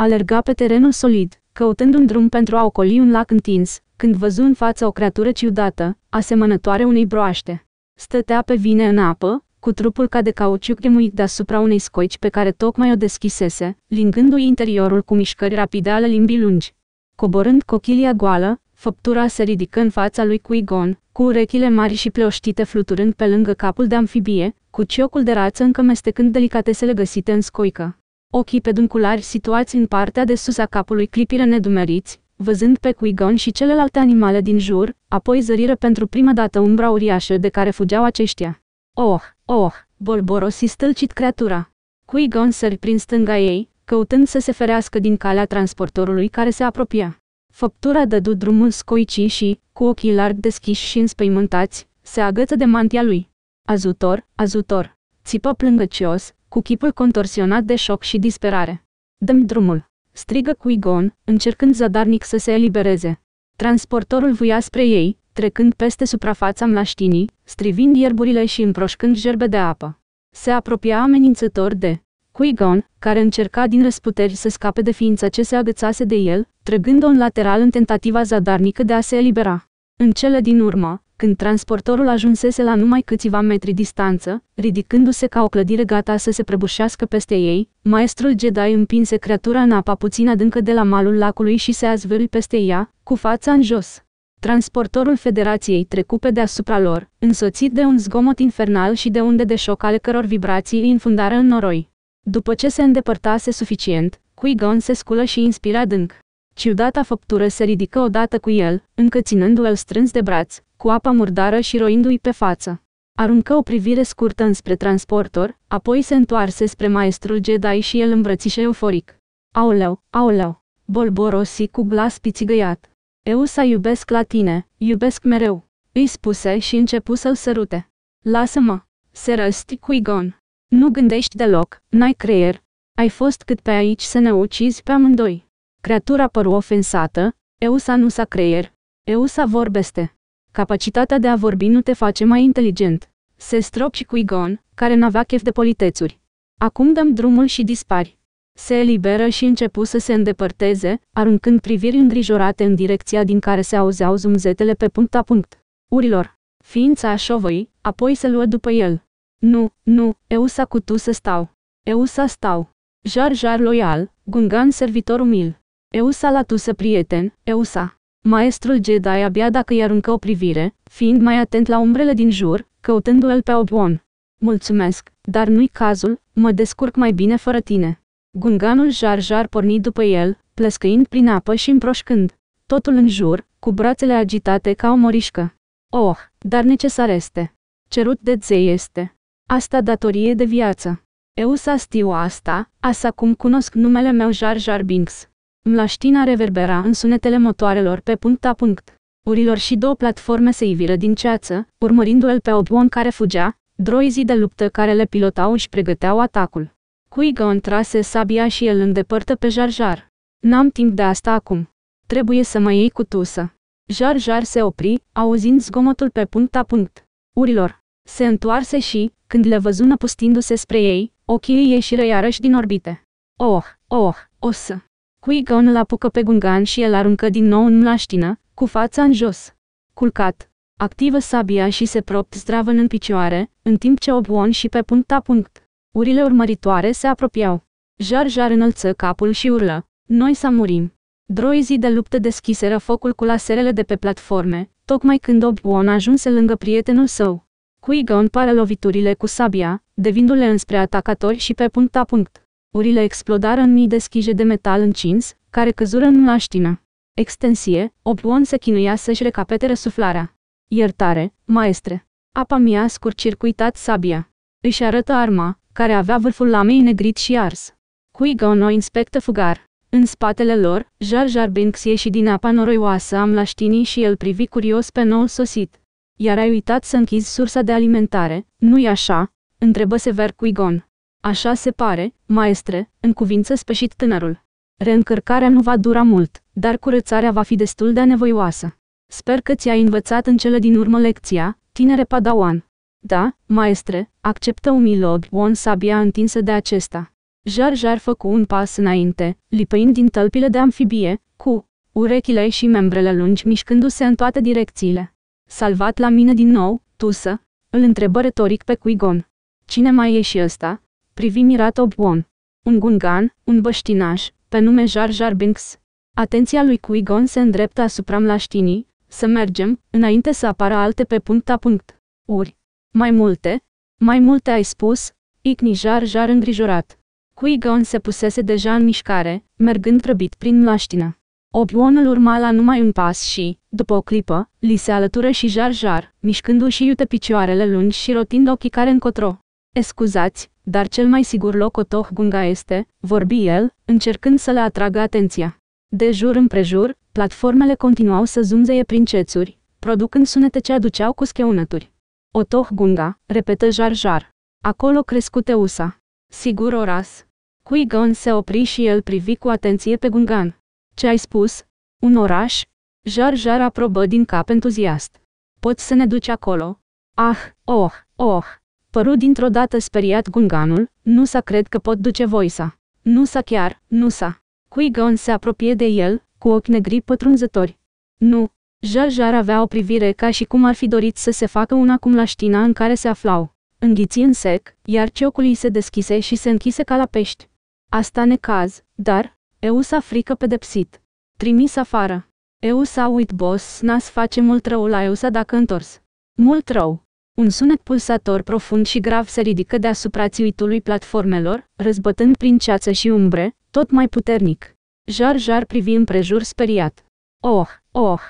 Alerga pe terenul solid, căutând un drum pentru a ocoli un lac întins, când văzu în față o creatură ciudată, asemănătoare unei broaște. Stătea pe vine în apă, cu trupul ca de cauciuc gemuit deasupra unei scoici pe care tocmai o deschisese, lingându-i interiorul cu mișcări rapide ale limbii lungi. Coborând cochilia goală, făptura se ridică în fața lui cuigon, cu urechile mari și pleoștite fluturând pe lângă capul de amfibie, cu ciocul de rață încă mestecând delicatesele găsite în scoică ochii pedunculari situați în partea de sus a capului clipire nedumeriți, văzând pe Quigon și celelalte animale din jur, apoi zăriră pentru prima dată umbra uriașă de care fugeau aceștia. Oh, oh, bolborosi stâlcit creatura. Quigon sări prin stânga ei, căutând să se ferească din calea transportorului care se apropia. Făptura dădu drumul scoicii și, cu ochii larg deschiși și înspăimântați, se agăță de mantia lui. Azutor, azutor! Țipă plângăcios, cu chipul contorsionat de șoc și disperare. Dăm drumul! strigă Qui-Gon, încercând zadarnic să se elibereze. Transportorul vuia spre ei, trecând peste suprafața mlaștinii, strivind ierburile și împroșcând gerbe de apă. Se apropia amenințător de Cuigon, gon care încerca din răsputeri să scape de ființa ce se agățase de el, trăgând-o în lateral în tentativa zadarnică de a se elibera. În cele din urmă, când transportorul ajunsese la numai câțiva metri distanță, ridicându-se ca o clădire gata să se prăbușească peste ei, maestrul Jedi împinse creatura în apa puțin adâncă de la malul lacului și se azvârui peste ea, cu fața în jos. Transportorul Federației trecu pe deasupra lor, însoțit de un zgomot infernal și de unde de șoc ale căror vibrații îi înfundară în noroi. După ce se îndepărtase suficient, Qui-Gon se sculă și inspira adânc. Ciudata făptură se ridică odată cu el, încă ținându-l strâns de braț, cu apa murdară și roindu-i pe față. Aruncă o privire scurtă înspre transportor, apoi se întoarse spre maestrul Jedi și el îmbrățișe euforic. Aoleu, aoleu, bolborosi cu glas pițigăiat. Eu să iubesc la tine, iubesc mereu, îi spuse și începu să-l sărute. Lasă-mă, se răsti cu Igon. Nu gândești deloc, n-ai creier. Ai fost cât pe aici să ne ucizi pe amândoi. Creatura păru ofensată, Eusa nu s-a creier. Eusa vorbeste. Capacitatea de a vorbi nu te face mai inteligent. Se strop și cuigon, care n-avea chef de politețuri. Acum dăm drumul și dispari. Se eliberă și începu să se îndepărteze, aruncând priviri îngrijorate în direcția din care se auzeau zumzetele pe punct a punct. Urilor. Ființa șovăi, apoi se luă după el. Nu, nu, eu s cu tu să stau. eu s-a stau. Jar jar loial, Gungan servitor umil. Eusa la tu să prieten, eu s-a. Maestrul Jedi abia dacă îi aruncă o privire, fiind mai atent la umbrele din jur, căutându-l pe Obi-Wan. Mulțumesc, dar nu-i cazul, mă descurc mai bine fără tine. Gunganul Jar Jar porni după el, plescăind prin apă și împroșcând. Totul în jur, cu brațele agitate ca o morișcă. Oh, dar necesar este. Cerut de zei este. Asta datorie de viață. Eu să știu asta, asta cum cunosc numele meu Jar Jar Binks. Mlaștina reverbera în sunetele motoarelor pe puncta punct. Urilor și două platforme se iviră din ceață, urmărindu-l pe Obi-Wan care fugea, droizii de luptă care le pilotau și pregăteau atacul. Qui-Gon trase sabia și el îndepărtă pe Jar Jar. N-am timp de asta acum. Trebuie să mă iei cu tusă. Jar se opri, auzind zgomotul pe puncta punct. Urilor. Se întoarse și, când le văzună pustindu se spre ei, ochii ieșiră iarăși din orbite. Oh, oh, o să... Qui-Gon îl apucă pe Gungan și el aruncă din nou în mlaștină, cu fața în jos. Culcat, activă sabia și se propt zdravăn în picioare, în timp ce Obuon și pe puncta punct. Urile urmăritoare se apropiau. Jar-Jar înălță capul și urlă. Noi să murim. Droizii de luptă deschiseră focul cu laserele de pe platforme, tocmai când Obuon ajunse lângă prietenul său. Qui-Gon pară loviturile cu sabia, devindu-le înspre atacatori și pe puncta punct. Urile explodară în mii de schije de metal încins, care căzură în laștină. Extensie, Oblion se chinuia să-și recapete răsuflarea. Iertare, maestre! Apa mi-a scurcircuitat sabia. Își arătă arma, care avea vârful lamei negrit și ars. Cui gon o inspectă fugar. În spatele lor, Jar Jar Binks ieși din apa noroioasă am laștinii și el privi curios pe noul sosit. Iar ai uitat să închizi sursa de alimentare, nu-i așa? Întrebă sever Qui-Gon. Așa se pare, maestre, în cuvință spășit tânărul. Reîncărcarea nu va dura mult, dar curățarea va fi destul de nevoioasă. Sper că ți-ai învățat în cele din urmă lecția, tinere padawan. Da, maestre, acceptă umilog won sabia întinsă de acesta. Jar Jar făcu un pas înainte, lipăind din tălpile de amfibie, cu urechile și membrele lungi mișcându-se în toate direcțiile. Salvat la mine din nou, tusă? Îl întrebă retoric pe Qui Gon. Cine mai e și ăsta? privi mirat obi Un gungan, un băștinaș, pe nume Jar Jar Binks. Atenția lui Qui-Gon se îndreptă asupra mlaștinii, să mergem, înainte să apară alte pe puncta punct. Uri. Mai multe? Mai multe ai spus? Icni Jar Jar îngrijorat. Qui-Gon se pusese deja în mișcare, mergând răbit prin mlaștină. Obi-Wan îl urma la numai un pas și, după o clipă, li se alătură și Jar Jar, mișcându-și iute picioarele lungi și rotind ochii care încotro. Escuzați, dar cel mai sigur loc tohgunga este, vorbi el, încercând să le atragă atenția. De jur împrejur, platformele continuau să zumzeie prin cețuri, producând sunete ce aduceau cu scheunături. tohgunga, repetă jar. Acolo crescute USA. Sigur oras. Cui gon se opri și el privi cu atenție pe Gungan. Ce ai spus? Un oraș? Jar jar aprobă din cap entuziast. Poți să ne duci acolo? Ah, oh, oh, Dispăru dintr-o dată speriat gunganul, nu s-a cred că pot duce voisa. Nu s-a chiar, nu s Qui-Gon se apropie de el, cu ochi negri pătrunzători. Nu. Jar-Jar avea o privire ca și cum ar fi dorit să se facă una cum la știna în care se aflau. Înghiți în sec, iar ciocul îi se deschise și se închise ca la pești. Asta necaz, dar, Eusa frică pedepsit. Trimis afară. Eusa uit boss, n ați face mult rău la Eusa dacă întors. Mult rău. Un sunet pulsator profund și grav se ridică deasupra țiuitului platformelor, răzbătând prin ceață și umbre, tot mai puternic. Jar-jar privi împrejur speriat. Oh, oh!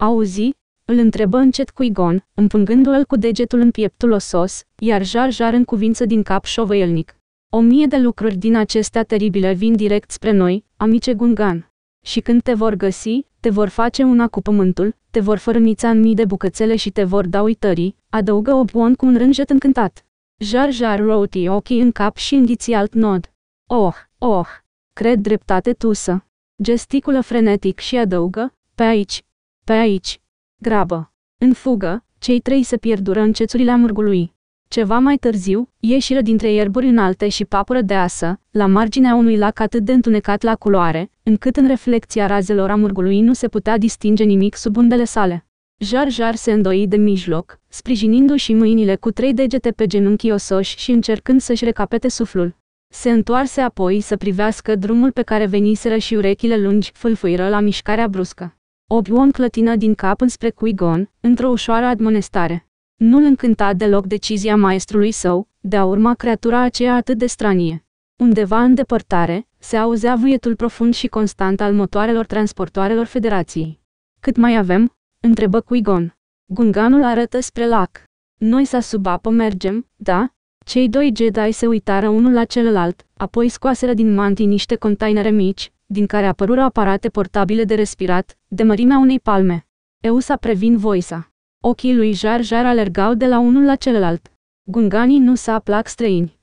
Auzi? Îl întrebă încet Cuigon, împângându-l cu degetul în pieptul osos, iar jar-jar în cuvință din cap șovăielnic. O mie de lucruri din acestea teribile vin direct spre noi, amice Gungan. Și când te vor găsi, te vor face una cu pământul, te vor fărâmița în mii de bucățele și te vor da uitării, adăugă Obuon cu un rânjet încântat. Jar Jar roti ochii în cap și înghiți alt nod. Oh, oh, cred dreptate tusă. Gesticulă frenetic și adăugă, pe aici, pe aici. Grabă. În fugă, cei trei se pierdură în cețurile amurgului. Ceva mai târziu, ieșiră dintre ierburi înalte și papură de asă, la marginea unui lac atât de întunecat la culoare, încât în reflecția razelor amurgului nu se putea distinge nimic sub undele sale. Jar-Jar se îndoi de mijloc, sprijinindu-și mâinile cu trei degete pe genunchii osoși și încercând să-și recapete suflul. Se întoarse apoi să privească drumul pe care veniseră și urechile lungi fâlfâiră la mișcarea bruscă. Obi-Wan clătină din cap înspre Qui-Gon, într-o ușoară admonestare. Nu-l încânta deloc decizia maestrului său, de a urma creatura aceea atât de stranie. Undeva în depărtare, se auzea vuietul profund și constant al motoarelor transportoarelor federației. Cât mai avem? întrebă Cuigon. Gunganul arătă spre lac. Noi sa sub apă mergem, da? Cei doi Jedi se uitară unul la celălalt, apoi scoaseră din mantii niște containere mici, din care apărură aparate portabile de respirat, de mărimea unei palme. sa previn voisa. Ochii lui Jar Jar alergau de la unul la celălalt. Gunganii nu s-a plac străini.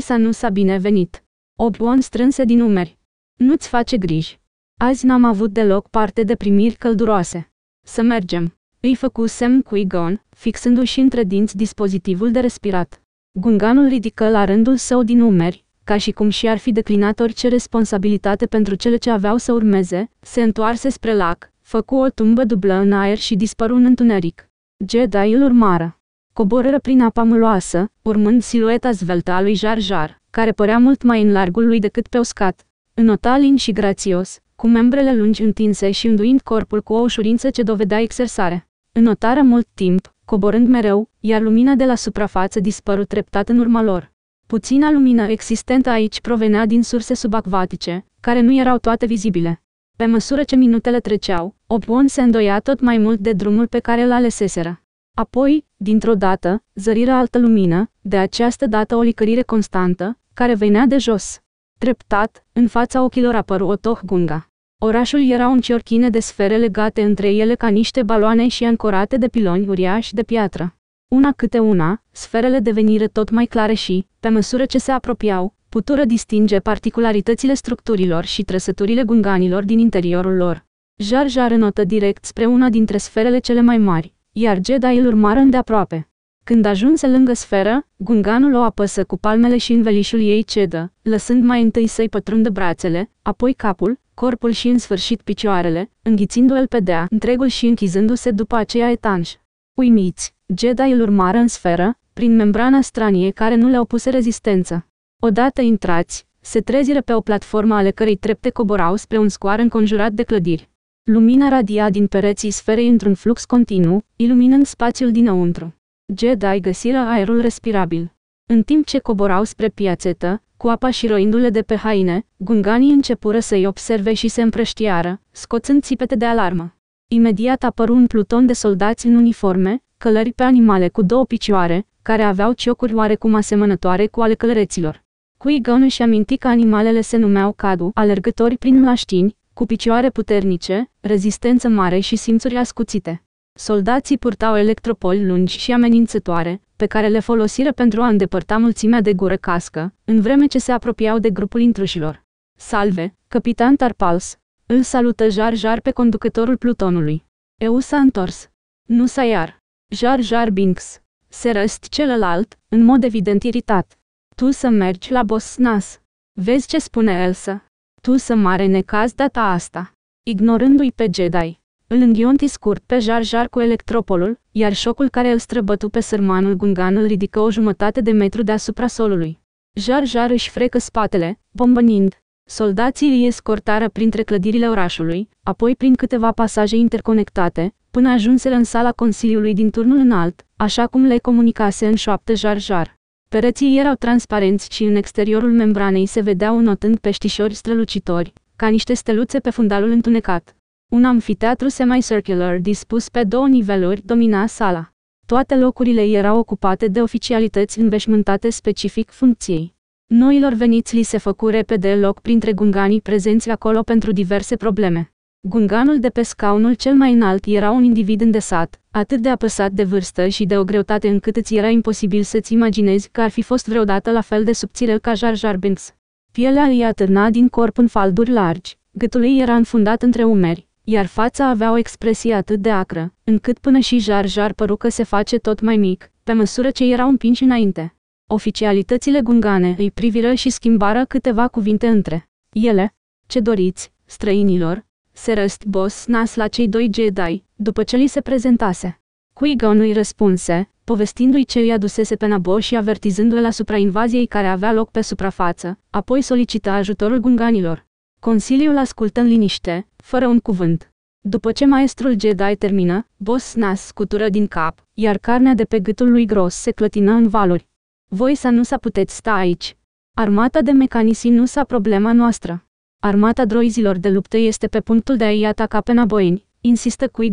să nu s-a binevenit. Obi-Wan strânse din umeri. Nu-ți face griji. Azi n-am avut deloc parte de primiri călduroase. Să mergem. Îi făcu semn cu Igon, fixându-și între dinți dispozitivul de respirat. Gunganul ridică la rândul său din umeri, ca și cum și-ar fi declinat orice responsabilitate pentru cele ce aveau să urmeze, se întoarse spre lac, făcu o tumbă dublă în aer și dispăru în întuneric. Jedi îl urmară. Coborâră prin apa muloasă urmând silueta zveltă a lui Jar Jar, care părea mult mai în largul lui decât pe uscat. În otalin și grațios, cu membrele lungi întinse și înduind corpul cu o ușurință ce dovedea exersare. otară mult timp, coborând mereu, iar lumina de la suprafață dispăru treptat în urma lor. Puțina lumină existentă aici provenea din surse subacvatice, care nu erau toate vizibile. Pe măsură ce minutele treceau, Obon se îndoia tot mai mult de drumul pe care îl aleseseră. Apoi, dintr-o dată, zăriră altă lumină, de această dată o licărire constantă, care venea de jos. Treptat, în fața ochilor apăru o tohgunga. Orașul era un ciorchine de sfere legate între ele ca niște baloane și ancorate de piloni uriași de piatră. Una câte una, sferele deveniră tot mai clare și, pe măsură ce se apropiau, putură distinge particularitățile structurilor și trăsăturile gunganilor din interiorul lor. Jar Jar înotă direct spre una dintre sferele cele mai mari, iar Jedi îl urmară îndeaproape. Când ajunse lângă sferă, gunganul o apăsă cu palmele și învelișul ei cedă, lăsând mai întâi să-i pătrundă brațele, apoi capul, corpul și în sfârșit picioarele, înghițindu-l pe dea întregul și închizându-se după aceea etanș. Uimiți, Jedi îl urmară în sferă, prin membrana stranie care nu le opuse rezistență. Odată intrați, se treziră pe o platformă ale cărei trepte coborau spre un scoar înconjurat de clădiri. Lumina radia din pereții sferei într-un flux continuu, iluminând spațiul dinăuntru. Jedi găsiră aerul respirabil. În timp ce coborau spre piațetă, cu apa și roindu-le de pe haine, gunganii începură să-i observe și se împrăștiară, scoțând țipete de alarmă. Imediat apăru un pluton de soldați în uniforme, călări pe animale cu două picioare, care aveau ciocuri oarecum asemănătoare cu ale călăreților. Qui-Gon își aminti că animalele se numeau cadu, alergători prin mlaștini, cu picioare puternice, rezistență mare și simțuri ascuțite. Soldații purtau electropoli lungi și amenințătoare, pe care le folosiră pentru a îndepărta mulțimea de gură cască, în vreme ce se apropiau de grupul intrușilor. Salve, capitan Tarpals! Îl salută Jar Jar pe conducătorul plutonului. Eu s-a întors. Nu s-a iar. Jar Jar Binks. Se răst celălalt, în mod evident iritat. Tu să mergi la Bosnas. Vezi ce spune Elsa. Tu să mare necaz data asta. Ignorându-i pe Jedi, îl înghionti scurt pe Jar-Jar cu electropolul, iar șocul care îl străbătu pe sărmanul Gungan îl ridică o jumătate de metru deasupra solului. Jar-Jar își frecă spatele, bombănind. Soldații îi escortară printre clădirile orașului, apoi prin câteva pasaje interconectate, până ajunseră în sala Consiliului din turnul înalt, așa cum le comunicase în șoaptă Jar-Jar. Pereții erau transparenți și în exteriorul membranei se vedeau notând peștișori strălucitori, ca niște steluțe pe fundalul întunecat. Un amfiteatru semicircular dispus pe două niveluri domina sala. Toate locurile erau ocupate de oficialități înveșmântate specific funcției. Noilor veniți li se făcu repede loc printre gunganii prezenți acolo pentru diverse probleme. Gunganul de pe scaunul cel mai înalt era un individ îndesat, atât de apăsat de vârstă și de o greutate încât îți era imposibil să-ți imaginezi că ar fi fost vreodată la fel de subțire ca Jar Jar Binks. Pielea îi atârna din corp în falduri largi, gâtul ei era înfundat între umeri, iar fața avea o expresie atât de acră, încât până și Jar Jar păru că se face tot mai mic, pe măsură ce erau împinși înainte. Oficialitățile gungane îi priviră și schimbară câteva cuvinte între ele. Ce doriți, străinilor, se răst BOS nas la cei doi Jedi, după ce li se prezentase. Qui-Gon îi răspunse, povestindu-i ce îi adusese pe Nabo și avertizându-l asupra invaziei care avea loc pe suprafață, apoi solicită ajutorul gunganilor. Consiliul ascultă în liniște, fără un cuvânt. După ce maestrul Jedi termină, Boss Nas scutură din cap, iar carnea de pe gâtul lui gros se clătină în valuri. Voi să nu să puteți sta aici. Armata de mecanisii nu s-a problema noastră. Armata droizilor de luptă este pe punctul de a-i ataca pe naboini, insistă qui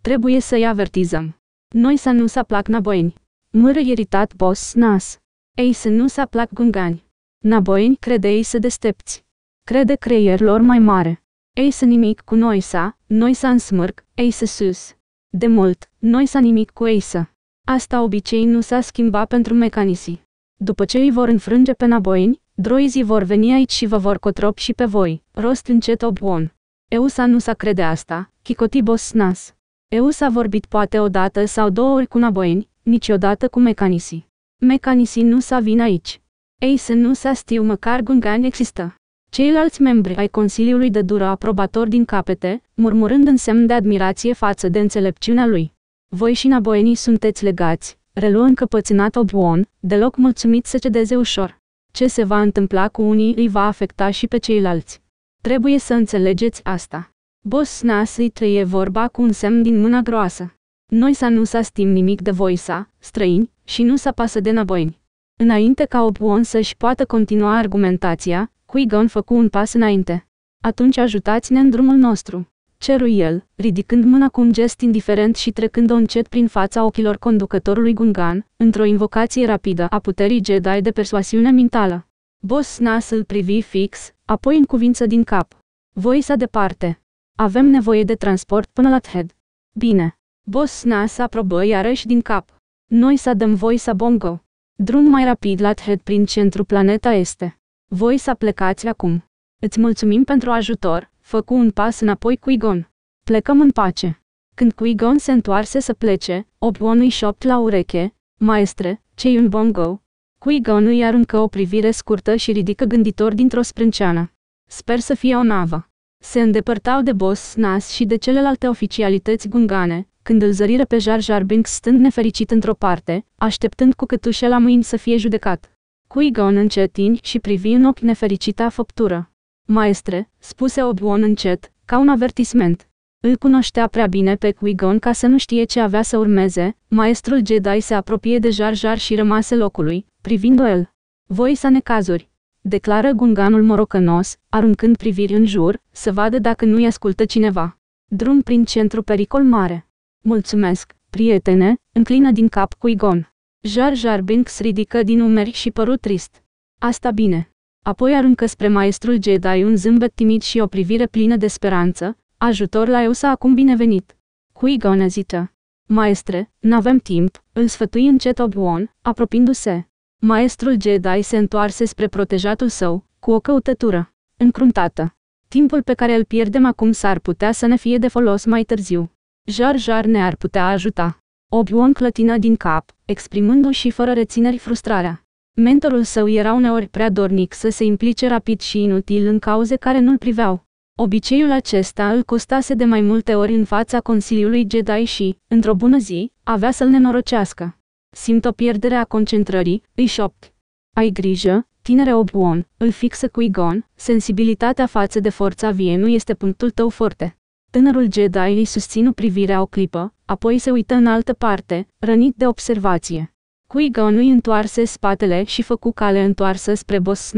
Trebuie să-i avertizăm. Noi să nu se plac naboini. Mără iritat Boss Nas. Ei să nu se plac gungani. Naboini crede ei să destepți. Crede creier lor mai mare. Ei să nimic cu noi să, noi să însmârc, ei să sus. De mult, noi să nimic cu ei să. Asta obicei nu s-a schimbat pentru mecanisii. După ce îi vor înfrânge pe naboini, Droizii vor veni aici și vă vor cotrop și pe voi, rost încet obon. Eusa nu s-a crede asta, chicotibos nas. Eusa vorbit poate o dată sau două ori cu naboini, niciodată cu mecanisii. Mecanisii nu s-a vin aici. Ei să nu s-a stiu măcar gungan există. Ceilalți membri ai Consiliului de dură aprobator din capete, murmurând în semn de admirație față de înțelepciunea lui. Voi și naboenii sunteți legați, reluă încăpățânat Obuon, deloc mulțumit să cedeze ușor. Ce se va întâmpla cu unii îi va afecta și pe ceilalți. Trebuie să înțelegeți asta. Bosnas îi trăie vorba cu un semn din mâna groasă. Noi să nu să stim nimic de voi sa, străini, și nu să pasă de năboini. Înainte ca Obuon să-și poată continua argumentația, Quigon făcu un pas înainte. Atunci ajutați-ne în drumul nostru cerui el, ridicând mâna cu un gest indiferent și trecând-o încet prin fața ochilor conducătorului Gungan, într-o invocație rapidă a puterii Jedi de persoasiune mentală. Boss Nas îl privi fix, apoi în cuvință din cap. Voi să departe. Avem nevoie de transport până la Thed. Bine. Boss Nas aprobă iarăși din cap. Noi să dăm voi să bongo. Drum mai rapid la Thed prin centru planeta este. Voi să plecați acum. Îți mulțumim pentru ajutor, făcu un pas înapoi cu Igon. Plecăm în pace. Când cu Igon se întoarse să plece, Obi-Wan îi șopt la ureche, Maestre, ce un bongo? Qui-Gon îi aruncă o privire scurtă și ridică gânditor dintr-o sprânceană. Sper să fie o navă. Se îndepărtau de Boss Nas și de celelalte oficialități gungane, când îl zărire pe Jar Jar Binks stând nefericit într-o parte, așteptând cu cătușe la mâini să fie judecat. Qui-Gon încetini și privi în ochi nefericita făptură. Maestre, spuse Obi-Wan încet, ca un avertisment. Îl cunoștea prea bine pe Qui-Gon ca să nu știe ce avea să urmeze, maestrul Jedi se apropie de Jar Jar și rămase locului, privind el. Voi să ne cazuri, declară gunganul morocănos, aruncând priviri în jur, să vadă dacă nu-i ascultă cineva. Drum prin centru pericol mare. Mulțumesc, prietene, înclină din cap Qui-Gon. Jar Jar Binks ridică din umeri și părut trist. Asta bine apoi aruncă spre maestrul Jedi un zâmbet timid și o privire plină de speranță, ajutor la Eusa acum binevenit. Cui gon zice? Maestre, n-avem timp, îl sfătui încet Obi-Wan, apropiindu-se. Maestrul Jedi se întoarse spre protejatul său, cu o căutătură încruntată. Timpul pe care îl pierdem acum s-ar putea să ne fie de folos mai târziu. Jar Jar ne-ar putea ajuta. Obi-Wan clătină din cap, exprimându-și fără rețineri frustrarea. Mentorul său era uneori prea dornic să se implice rapid și inutil în cauze care nu-l priveau. Obiceiul acesta îl costase de mai multe ori în fața Consiliului Jedi și, într-o bună zi, avea să-l nenorocească. Simt o pierdere a concentrării, îi șopt. Ai grijă, tinere Obi-Wan, îl fixă cu Igon, sensibilitatea față de forța vie nu este punctul tău forte. Tânărul Jedi îi susținu privirea o clipă, apoi se uită în altă parte, rănit de observație qui nu-i întoarse spatele și făcu cale întoarsă spre Boss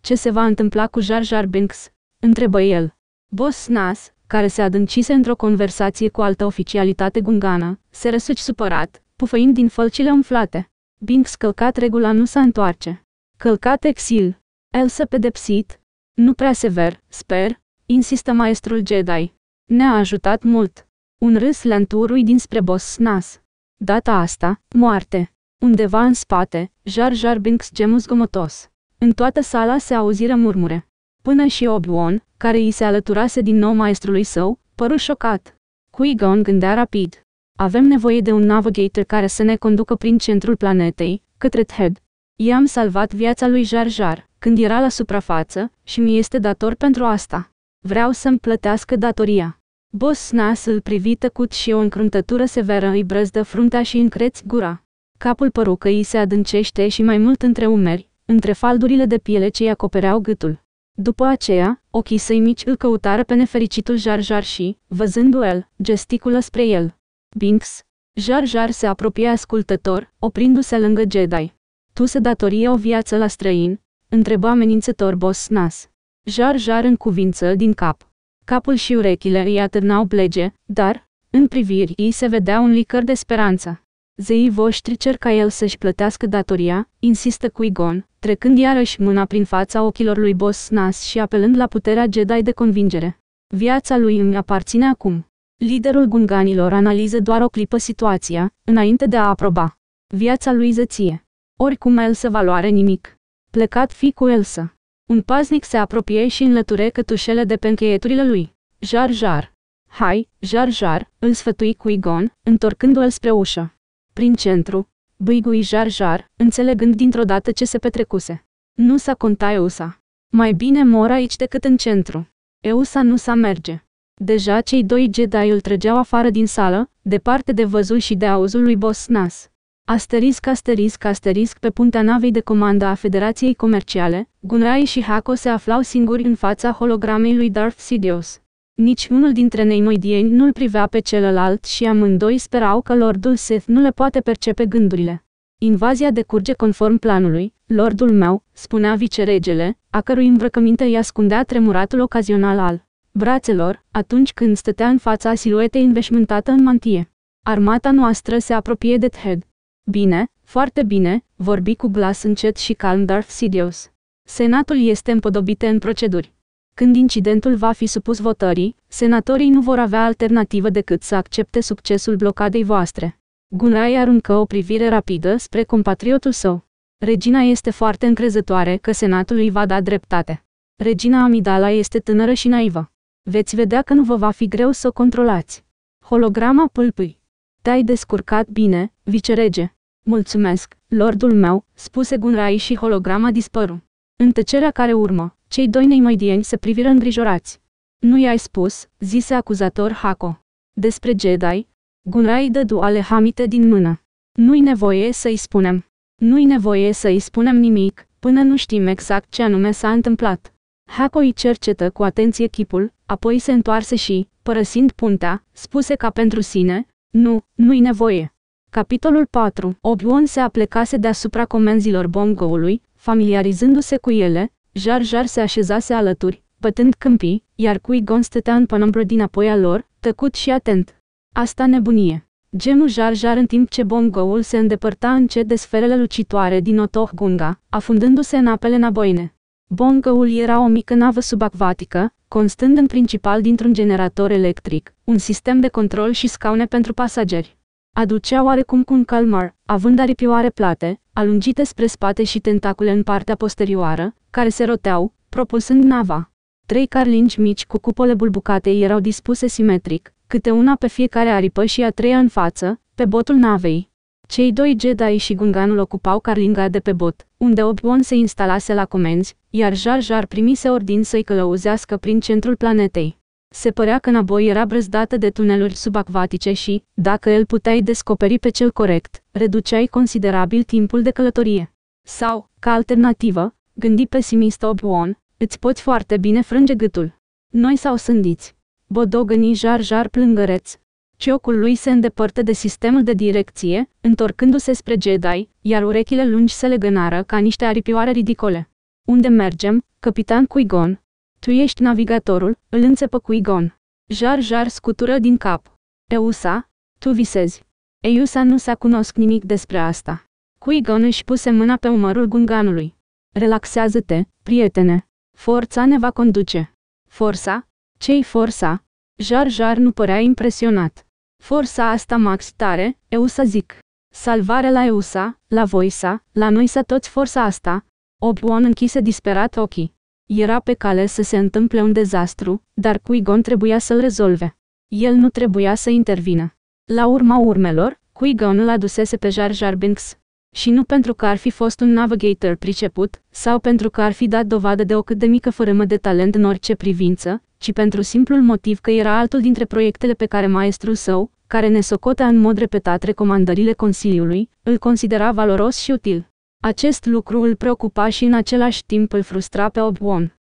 Ce se va întâmpla cu Jar Jar Binks? întrebă el. Boss care se adâncise într-o conversație cu altă oficialitate gungană, se răsuci supărat, pufăind din fălcile umflate. Binks călcat regula nu s-a întoarce. Călcat exil. El s-a pedepsit. Nu prea sever, sper, insistă maestrul Jedi. Ne-a ajutat mult. Un râs din dinspre Boss Data asta, moarte. Undeva în spate, Jar Jar Binks gemu zgomotos. În toată sala se auziră murmure. Până și Obi-Wan, care îi se alăturase din nou maestrului său, păru șocat. Qui-Gon gândea rapid. Avem nevoie de un navigator care să ne conducă prin centrul planetei, către Thed. I-am salvat viața lui Jar Jar, când era la suprafață, și mi este dator pentru asta. Vreau să-mi plătească datoria. Boss Nas îl privi tăcut și o încruntătură severă îi brăzdă fruntea și încreți gura. Capul părucăii se adâncește și mai mult între umeri, între faldurile de piele ce îi acopereau gâtul. După aceea, ochii săi mici îl căutară pe nefericitul Jar Jar și, văzându-l, el, gesticulă spre el. Binks! Jar Jar se apropie ascultător, oprindu-se lângă Jedi. Tu se datorie o viață la străin? întrebă amenințător Boss Nas. Jar Jar în cuvință din cap. Capul și urechile îi atârnau blege, dar, în priviri, ei se vedea un licăr de speranță zeii voștri cer ca el să-și plătească datoria, insistă Qui-Gon, trecând iarăși mâna prin fața ochilor lui Boss Nas și apelând la puterea Jedi de convingere. Viața lui îmi aparține acum. Liderul gunganilor analiză doar o clipă situația, înainte de a aproba. Viața lui zăție. Oricum el să valoare nimic. Plecat fi cu Elsa. Un paznic se apropie și înlăture cătușele de pe încheieturile lui. Jar Jar. Hai, Jar Jar, îl sfătui cu Igon, întorcându-l spre ușă prin centru, băigui jar-jar, înțelegând dintr-o dată ce se petrecuse. Nu s-a conta Eusa. Mai bine mor aici decât în centru. Eusa nu s-a merge. Deja cei doi Jedi îl trăgeau afară din sală, departe de văzul și de auzul lui Boss Nas. Asterisc, asterisc, asterisc pe puntea navei de comandă a Federației Comerciale, Gunrai și Hako se aflau singuri în fața hologramei lui Darth Sidious. Nici unul dintre neimoidieni nu-l privea pe celălalt și amândoi sperau că lordul Seth nu le poate percepe gândurile. Invazia decurge conform planului, lordul meu, spunea viceregele, a cărui îmbrăcăminte îi ascundea tremuratul ocazional al brațelor, atunci când stătea în fața siluetei înveșmântată în mantie. Armata noastră se apropie de Thed. Bine, foarte bine, vorbi cu glas încet și calm Darth Sidious. Senatul este împodobit în proceduri. Când incidentul va fi supus votării, senatorii nu vor avea alternativă decât să accepte succesul blocadei voastre. Gunai aruncă o privire rapidă spre compatriotul său. Regina este foarte încrezătoare că senatul îi va da dreptate. Regina Amidala este tânără și naivă. Veți vedea că nu vă va fi greu să o controlați. Holograma pâlpâi. Te-ai descurcat bine, vicerege. Mulțumesc, lordul meu, spuse Gunrai și holograma dispăru. În tăcerea care urmă, cei doi neimoidieni se priviră îngrijorați. Nu i-ai spus, zise acuzator Hako. Despre Jedi, Gunrai dădu ale hamite din mână. Nu-i nevoie să-i spunem. Nu-i nevoie să-i spunem nimic, până nu știm exact ce anume s-a întâmplat. Hako îi cercetă cu atenție chipul, apoi se întoarse și, părăsind puntea, spuse ca pentru sine, nu, nu-i nevoie. Capitolul 4 Obi-Wan se aplecase deasupra comenzilor bongoului, familiarizându-se cu ele, Jar-Jar se așezase alături, pătând câmpii, iar cui gon stătea în penumbră din apoia lor, tăcut și atent. Asta nebunie. Genul Jar-Jar în timp ce Bongoul se îndepărta încet de sferele lucitoare din Otoh Gunga, afundându-se în apele naboine. Bongoul era o mică navă subacvatică, constând în principal dintr-un generator electric, un sistem de control și scaune pentru pasageri aducea oarecum cu un calmar, având aripioare plate, alungite spre spate și tentacule în partea posterioară, care se roteau, propulsând nava. Trei carlingi mici cu cupole bulbucate erau dispuse simetric, câte una pe fiecare aripă și a treia în față, pe botul navei. Cei doi Jedi și Gunganul ocupau carlinga de pe bot, unde Obi-Wan se instalase la comenzi, iar Jar Jar primise ordin să-i călăuzească prin centrul planetei. Se părea că Naboi era brăzdată de tuneluri subacvatice și, dacă îl puteai descoperi pe cel corect, reduceai considerabil timpul de călătorie. Sau, ca alternativă, gândi pesimist Obi-Wan, îți poți foarte bine frânge gâtul. Noi s sândiți. Bodogănii jar-jar plângăreți. Ciocul lui se îndepărtă de sistemul de direcție, întorcându-se spre Jedi, iar urechile lungi se legănară ca niște aripioare ridicole. Unde mergem, capitan Cuigon? Tu ești navigatorul, îl înțepă cu Igon. Jar Jar scutură din cap. Eusa, tu visezi. Eusa nu s-a cunosc nimic despre asta. Cuigon gon își puse mâna pe umărul gunganului. Relaxează-te, prietene. Forța ne va conduce. Forța? Ce-i forța? Jar Jar nu părea impresionat. Forța asta max tare, Eusa zic. Salvare la Eusa, la Voisa, la noi să toți forța asta. Obuon închise disperat ochii. Era pe cale să se întâmple un dezastru, dar Cuigon trebuia să-l rezolve. El nu trebuia să intervină. La urma urmelor, Cuigon îl adusese pe Jar Jar Binks. Și nu pentru că ar fi fost un navigator priceput, sau pentru că ar fi dat dovadă de o cât de mică fărâmă de talent în orice privință, ci pentru simplul motiv că era altul dintre proiectele pe care maestrul său, care ne socotea în mod repetat recomandările Consiliului, îl considera valoros și util. Acest lucru îl preocupa și în același timp îl frustra pe obi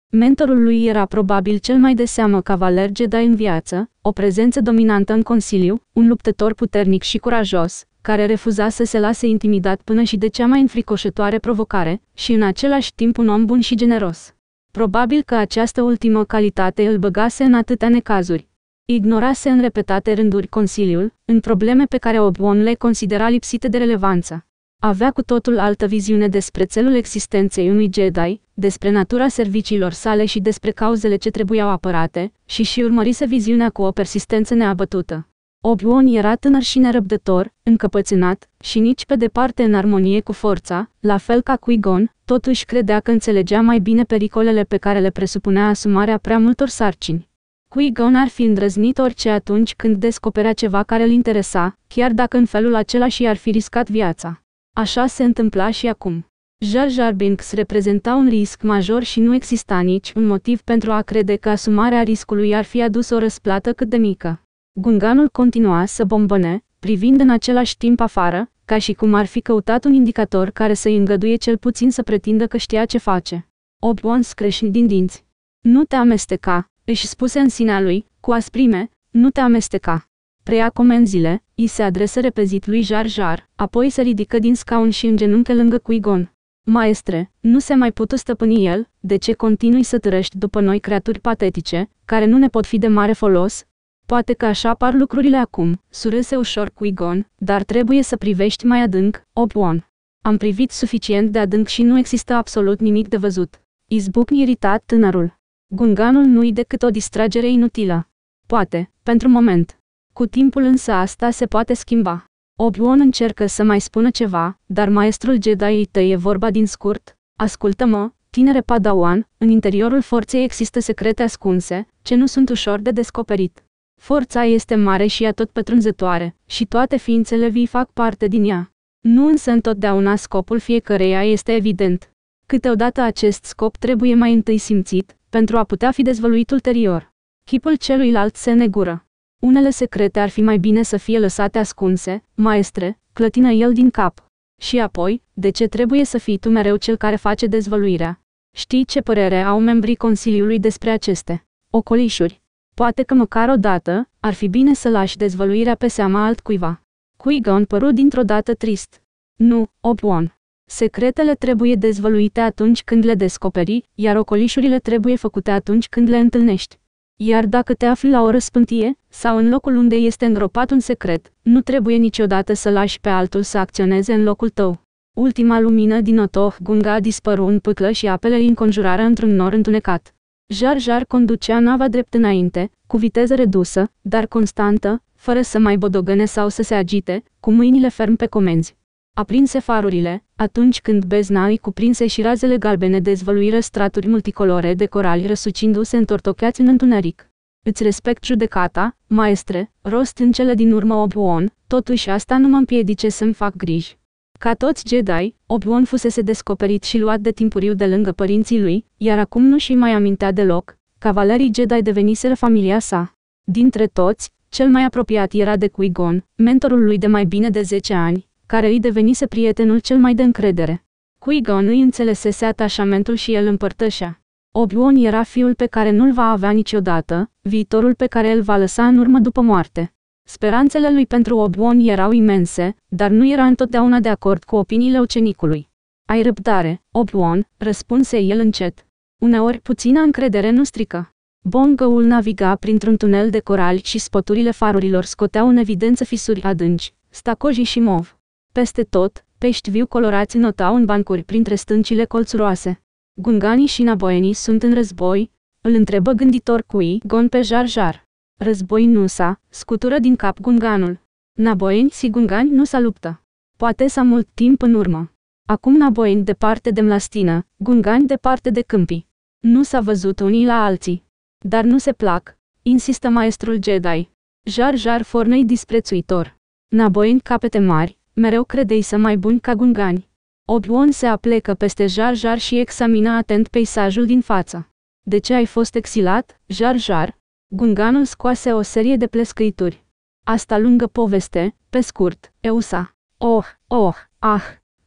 Mentorul lui era probabil cel mai de seamă cavaler Jedi în viață, o prezență dominantă în Consiliu, un luptător puternic și curajos, care refuza să se lase intimidat până și de cea mai înfricoșătoare provocare, și în același timp un om bun și generos. Probabil că această ultimă calitate îl băgase în atâtea necazuri. Ignorase în repetate rânduri Consiliul, în probleme pe care obi le considera lipsite de relevanță. Avea cu totul altă viziune despre țelul existenței unui Jedi, despre natura serviciilor sale și despre cauzele ce trebuiau apărate, și și urmărise viziunea cu o persistență neabătută. Obi-Wan era tânăr și nerăbdător, încăpățânat, și nici pe departe în armonie cu forța, la fel ca Qui-Gon, totuși credea că înțelegea mai bine pericolele pe care le presupunea asumarea prea multor sarcini. Qui-Gon ar fi îndrăznit orice atunci când descoperea ceva care îl interesa, chiar dacă în felul acela și ar fi riscat viața. Așa se întâmpla și acum. Jar Jar Binks reprezenta un risc major și nu exista nici un motiv pentru a crede că asumarea riscului ar fi adus o răsplată cât de mică. Gunganul continua să bombăne, privind în același timp afară, ca și cum ar fi căutat un indicator care să-i îngăduie cel puțin să pretindă că știa ce face. Obi-Wan scrâșni din dinți. Nu te amesteca, își spuse în sinea lui, cu asprime, nu te amesteca. Preia comenzile, îi se adresă repezit lui Jar Jar, apoi se ridică din scaun și îngenuncă lângă Qui-Gon. Maestre, nu se mai putu stăpâni el, de ce continui să târăști după noi creaturi patetice, care nu ne pot fi de mare folos? Poate că așa par lucrurile acum, surâse ușor Qui-Gon, dar trebuie să privești mai adânc, Obi-Wan. Am privit suficient de adânc și nu există absolut nimic de văzut. Izbucni iritat tânărul. Gunganul nu-i decât o distragere inutilă. Poate, pentru moment, cu timpul însă asta se poate schimba. Obi-Wan încercă să mai spună ceva, dar maestrul Jedi îi tăie vorba din scurt. Ascultă-mă, tinere Padawan, în interiorul forței există secrete ascunse, ce nu sunt ușor de descoperit. Forța este mare și ea tot pătrunzătoare, și toate ființele vii fac parte din ea. Nu însă întotdeauna scopul fiecăreia este evident. Câteodată acest scop trebuie mai întâi simțit, pentru a putea fi dezvăluit ulterior. Chipul celuilalt se negură. Unele secrete ar fi mai bine să fie lăsate ascunse, maestre, clătină el din cap. Și apoi, de ce trebuie să fii tu mereu cel care face dezvăluirea? Știi ce părere au membrii Consiliului despre aceste ocolișuri? Poate că măcar o dată, ar fi bine să lași dezvăluirea pe seama altcuiva. qui păru dintr-o dată trist. Nu, Obwon. Secretele trebuie dezvăluite atunci când le descoperi, iar ocolișurile trebuie făcute atunci când le întâlnești. Iar dacă te afli la o răspântie, sau în locul unde este îngropat un secret, nu trebuie niciodată să lași pe altul să acționeze în locul tău. Ultima lumină din Otoh Gunga dispăru în pâclă și apele îi înconjurară într-un nor întunecat. Jar-Jar conducea nava drept înainte, cu viteză redusă, dar constantă, fără să mai bodogăne sau să se agite, cu mâinile ferm pe comenzi aprinse farurile, atunci când bezna îi cuprinse și razele galbene dezvăluiră straturi multicolore de corali răsucindu-se întortocheați în întuneric. Îți respect judecata, maestre, rost în cele din urmă Obi-Wan, totuși asta nu mă împiedice să-mi fac griji. Ca toți Jedi, Obi-Wan fusese descoperit și luat de timpuriu de lângă părinții lui, iar acum nu și mai amintea deloc, cavalerii Jedi deveniseră familia sa. Dintre toți, cel mai apropiat era de qui mentorul lui de mai bine de 10 ani, care îi devenise prietenul cel mai de încredere. Qui-Gon îi înțelesese atașamentul și el împărtășea. Obi-Wan era fiul pe care nu-l va avea niciodată, viitorul pe care îl va lăsa în urmă după moarte. Speranțele lui pentru Obi-Wan erau imense, dar nu era întotdeauna de acord cu opiniile ucenicului. Ai răbdare, Obi-Wan, răspunse el încet. Uneori puțină încredere nu strică. Bongăul naviga printr-un tunel de corali și spoturile farurilor scoteau în evidență fisuri adânci, stacojii și mov. Peste tot, pești viu colorați notau în bancuri printre stâncile colțuroase. Gunganii și naboenii sunt în război, îl întrebă gânditor cui, gon pe jar-jar. Război nu s-a, scutură din cap gunganul. Naboeni și gungani nu s-a luptă. Poate s-a mult timp în urmă. Acum naboeni departe de mlastină, gungani departe de câmpii. Nu s-a văzut unii la alții. Dar nu se plac, insistă maestrul Jedi. Jar-jar fornei disprețuitor. Naboeni capete mari, mereu credei să mai buni ca gungani. Wan se aplecă peste Jar-Jar și examina atent peisajul din față. De ce ai fost exilat, Jar-Jar? Gunganul scoase o serie de plescăituri. Asta lungă poveste, pe scurt, Eusa. Oh, oh, ah,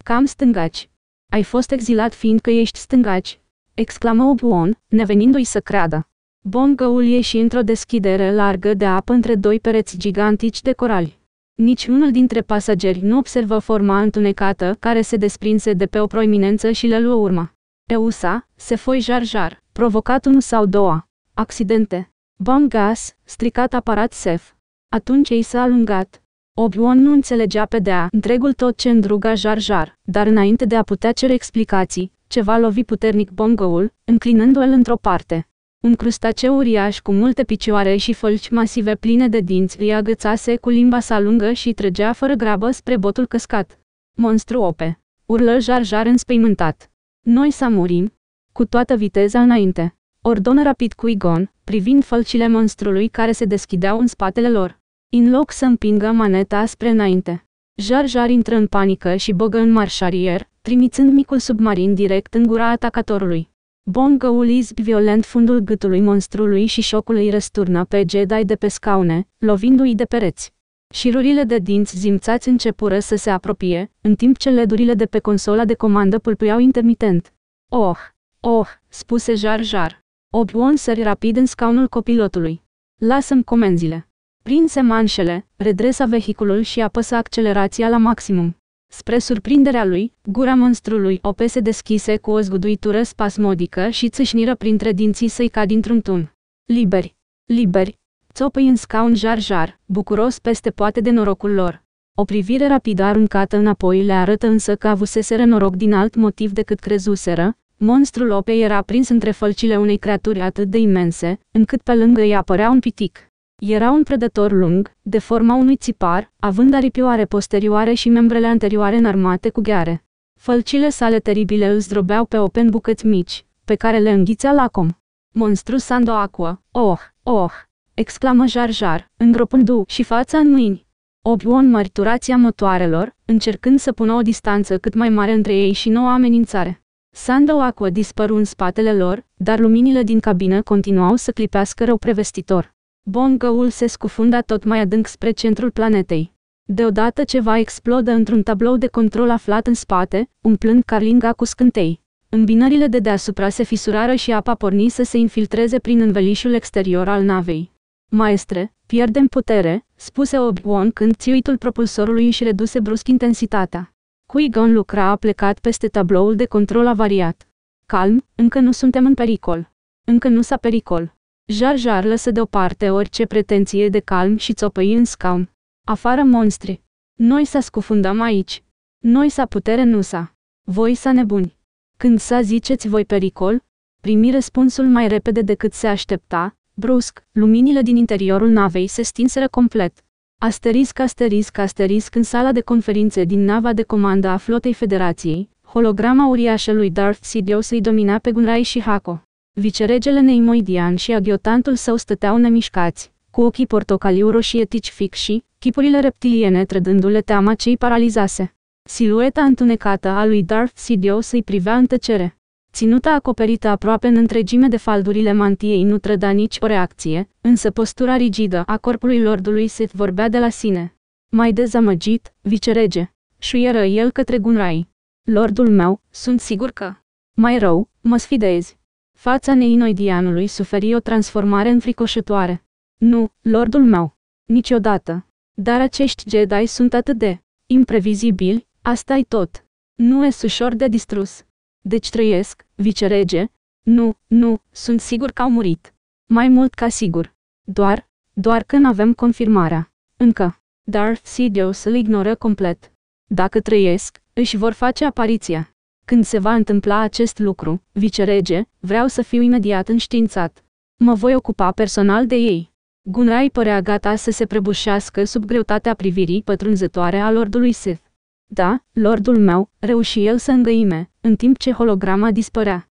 cam stângaci. Ai fost exilat fiindcă ești stângaci, exclamă Obi Wan, nevenindu-i să creadă. Bongăul ieși într-o deschidere largă de apă între doi pereți gigantici de corali. Nici unul dintre pasageri nu observă forma întunecată care se desprinse de pe o proeminență și le luă urma. Eusa, se foi jar-jar, provocat unul sau două. Accidente. Bom gas, stricat aparat sef. Atunci ei s-a alungat. Obi-Wan nu înțelegea pe dea întregul tot ce îndruga jar-jar, dar înainte de a putea cere explicații, ceva lovi puternic bongoul, înclinându-l într-o parte. Un crustaceu uriaș cu multe picioare și fălci masive pline de dinți îi agățase cu limba sa lungă și trăgea fără grabă spre botul căscat. Monstru ope! Urlă jar-jar înspăimântat. Noi să murim! Cu toată viteza înainte. Ordonă rapid cu igon privind fălcile monstrului care se deschideau în spatele lor. În loc să împingă maneta spre înainte. Jar-jar intră în panică și băgă în marșarier, trimițând micul submarin direct în gura atacatorului. Bongăul izb violent fundul gâtului monstrului și șocul îi răsturnă pe Jedi de pe scaune, lovindu-i de pereți. Șirurile de dinți zimțați începură să se apropie, în timp ce ledurile de pe consola de comandă pâlpâiau intermitent. Oh, oh, spuse Jar Jar. Obi-Wan sări rapid în scaunul copilotului. Lasă-mi comenzile. Prinse manșele, redresa vehiculul și apăsă accelerația la maximum. Spre surprinderea lui, gura monstrului o pese deschise cu o zguduitură spasmodică și țâșniră printre dinții săi ca dintr-un tun. Liberi! Liberi! Țopăi în scaun jar-jar, bucuros peste poate de norocul lor. O privire rapidă aruncată înapoi le arătă însă că avuseseră noroc din alt motiv decât crezuseră, monstrul opei era prins între fălcile unei creaturi atât de imense, încât pe lângă ei apărea un pitic. Era un predător lung, de forma unui țipar, având aripioare posterioare și membrele anterioare înarmate cu gheare. Fălcile sale teribile îl zdrobeau pe open bucăți mici, pe care le înghițea lacom. Monstru Sando Aqua, oh, oh, exclamă Jarjar, îngropându și fața în mâini. Obi-Wan mărturația motoarelor, încercând să pună o distanță cât mai mare între ei și noua amenințare. Sando Aqua dispăru în spatele lor, dar luminile din cabină continuau să clipească rău prevestitor. Bongăul se scufunda tot mai adânc spre centrul planetei. Deodată ceva explodă într-un tablou de control aflat în spate, umplând carlinga cu scântei. Îmbinările de deasupra se fisurară și apa porni să se infiltreze prin învelișul exterior al navei. Maestre, pierdem putere, spuse Obi-Wan când țiuitul propulsorului își reduse brusc intensitatea. Qui-Gon lucra a plecat peste tabloul de control avariat. Calm, încă nu suntem în pericol. Încă nu s-a pericol. Jar Jar lăsă deoparte orice pretenție de calm și țopăi în scaun. Afară monstri! Noi să scufundăm aici! Noi să putere nu sa! Voi să nebuni! Când să ziceți voi pericol, primi răspunsul mai repede decât se aștepta, brusc, luminile din interiorul navei se stinseră complet. Asterisc, asterisc, asterisc în sala de conferințe din nava de comandă a flotei federației, holograma uriașă lui Darth Sidious îi domina pe Gunrai și Hako. Viceregele Neimoidian și aghiotantul său stăteau nemișcați, cu ochii portocaliu roșietici fix și, chipurile reptiliene trădându-le teama ce îi paralizase. Silueta întunecată a lui Darth Sidious îi privea în tăcere. Ținuta acoperită aproape în întregime de faldurile mantiei nu trăda nici o reacție, însă postura rigidă a corpului lordului Sith vorbea de la sine. Mai dezamăgit, vicerege, șuieră el către Gunrai. Lordul meu, sunt sigur că... Mai rău, mă sfidezi. Fața neinoidianului suferi o transformare înfricoșătoare. Nu, lordul meu. Niciodată. Dar acești Jedi sunt atât de imprevizibili, asta e tot. Nu e ușor de distrus. Deci trăiesc, vicerege? Nu, nu, sunt sigur că au murit. Mai mult ca sigur. Doar, doar când avem confirmarea. Încă. Darth Sidious îl ignoră complet. Dacă trăiesc, își vor face apariția. Când se va întâmpla acest lucru, vicerege, vreau să fiu imediat înștiințat. Mă voi ocupa personal de ei. Gunrai părea gata să se prăbușească sub greutatea privirii pătrunzătoare a lordului Sith. Da, lordul meu, reuși el să îngăime, în timp ce holograma dispărea.